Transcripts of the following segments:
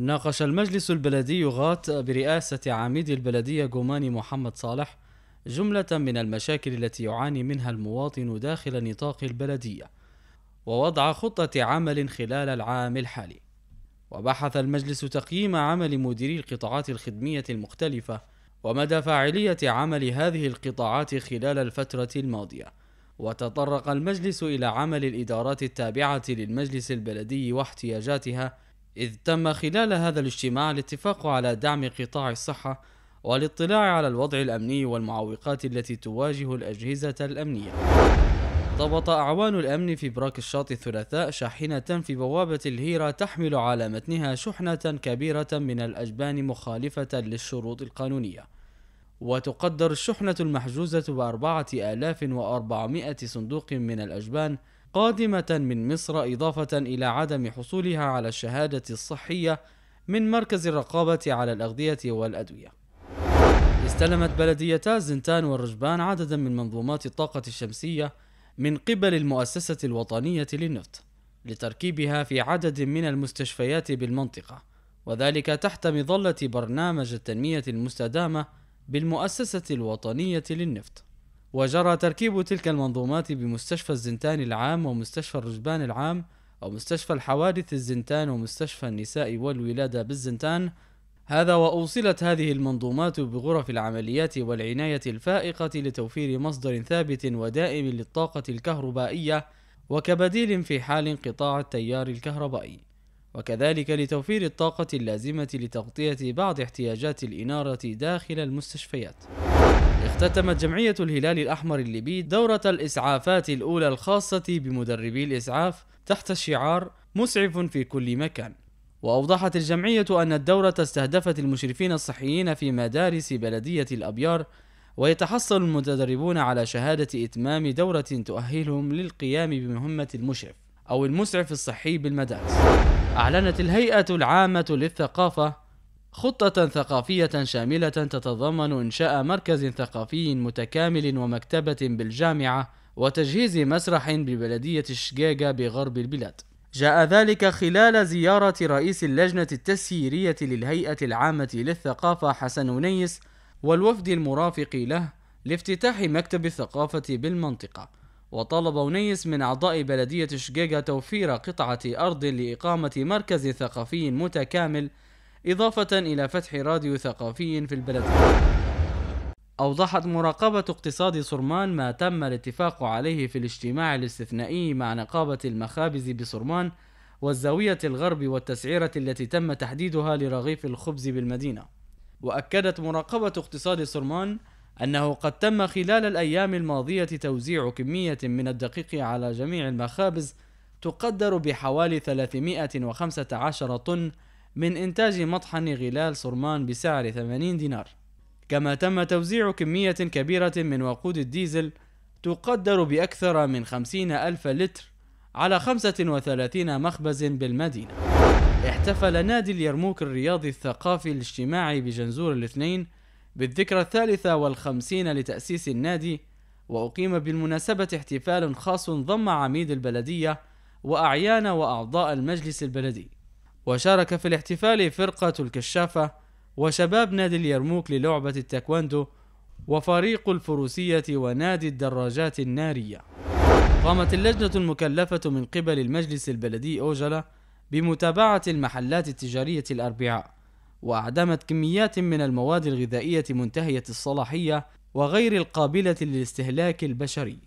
ناقش المجلس البلدي غات برئاسة عميد البلدية جوماني محمد صالح جملة من المشاكل التي يعاني منها المواطن داخل نطاق البلدية ووضع خطة عمل خلال العام الحالي وبحث المجلس تقييم عمل مديري القطاعات الخدمية المختلفة ومدى فاعلية عمل هذه القطاعات خلال الفترة الماضية وتطرق المجلس إلى عمل الإدارات التابعة للمجلس البلدي واحتياجاتها إذ تم خلال هذا الاجتماع الاتفاق على دعم قطاع الصحة والاطلاع على الوضع الأمني والمعوقات التي تواجه الأجهزة الأمنية. ضبط أعوان الأمن في براك الشاطئ الثلاثاء شاحنة في بوابة الهيرة تحمل على متنها شحنة كبيرة من الأجبان مخالفة للشروط القانونية وتقدر الشحنة المحجوزة بأربعة آلاف وأربعمائة صندوق من الأجبان قادمة من مصر إضافة إلى عدم حصولها على الشهادة الصحية من مركز الرقابة على الأغذية والأدوية. استلمت بلديتا زنتان والرجبان عددا من منظومات الطاقة الشمسية من قبل المؤسسة الوطنية للنفط لتركيبها في عدد من المستشفيات بالمنطقة وذلك تحت مظلة برنامج التنمية المستدامة بالمؤسسة الوطنية للنفط وجرى تركيب تلك المنظومات بمستشفى الزنتان العام ومستشفى الرجبان العام ومستشفى الحوادث الزنتان ومستشفى النساء والولادة بالزنتان هذا وأوصلت هذه المنظومات بغرف العمليات والعناية الفائقة لتوفير مصدر ثابت ودائم للطاقة الكهربائية وكبديل في حال انقطاع التيار الكهربائي وكذلك لتوفير الطاقة اللازمة لتغطية بعض احتياجات الإنارة داخل المستشفيات اختتمت جمعية الهلال الأحمر الليبي دورة الإسعافات الأولى الخاصة بمدربي الإسعاف تحت الشعار مسعف في كل مكان وأوضحت الجمعية أن الدورة استهدفت المشرفين الصحيين في مدارس بلدية الأبيار ويتحصل المتدربون على شهادة إتمام دورة تؤهلهم للقيام بمهمة المشرف أو المسعف الصحي بالمدارس أعلنت الهيئة العامة للثقافة خطة ثقافية شاملة تتضمن إنشاء مركز ثقافي متكامل ومكتبة بالجامعة وتجهيز مسرح ببلدية الشقاقة بغرب البلاد. جاء ذلك خلال زيارة رئيس اللجنة التسييرية للهيئة العامة للثقافة حسن أنيس والوفد المرافق له لافتتاح مكتب الثقافة بالمنطقة. وطلب أنيس من أعضاء بلدية شقيقة توفير قطعة أرض لإقامة مركز ثقافي متكامل إضافة إلى فتح راديو ثقافي في البلد أوضحت مراقبة اقتصاد صرمان ما تم الاتفاق عليه في الاجتماع الاستثنائي مع نقابة المخابز بصرمان والزاوية الغرب والتسعيرة التي تم تحديدها لرغيف الخبز بالمدينة وأكدت مراقبة اقتصاد صرمان أنه قد تم خلال الأيام الماضية توزيع كمية من الدقيق على جميع المخابز تقدر بحوالي 315 طن من إنتاج مطحن غلال صرمان بسعر 80 دينار كما تم توزيع كمية كبيرة من وقود الديزل تقدر بأكثر من 50 ألف لتر على 35 مخبز بالمدينة احتفل نادي اليرموك الرياضي الثقافي الاجتماعي بجنزور الاثنين بالذكرى الثالثة والخمسين لتأسيس النادي وأقيم بالمناسبة احتفال خاص ضم عميد البلدية وأعيان وأعضاء المجلس البلدي وشارك في الاحتفال فرقة الكشافة وشباب نادي اليرموك للعبة التاكواندو وفريق الفروسية ونادي الدراجات النارية قامت اللجنة المكلفة من قبل المجلس البلدي أوجلا بمتابعة المحلات التجارية الأربعاء وأعدمت كميات من المواد الغذائية منتهية الصلاحية وغير القابلة للاستهلاك البشري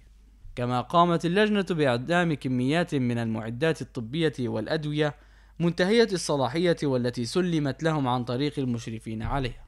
كما قامت اللجنة بإعدام كميات من المعدات الطبية والأدوية منتهية الصلاحية والتي سلمت لهم عن طريق المشرفين عليها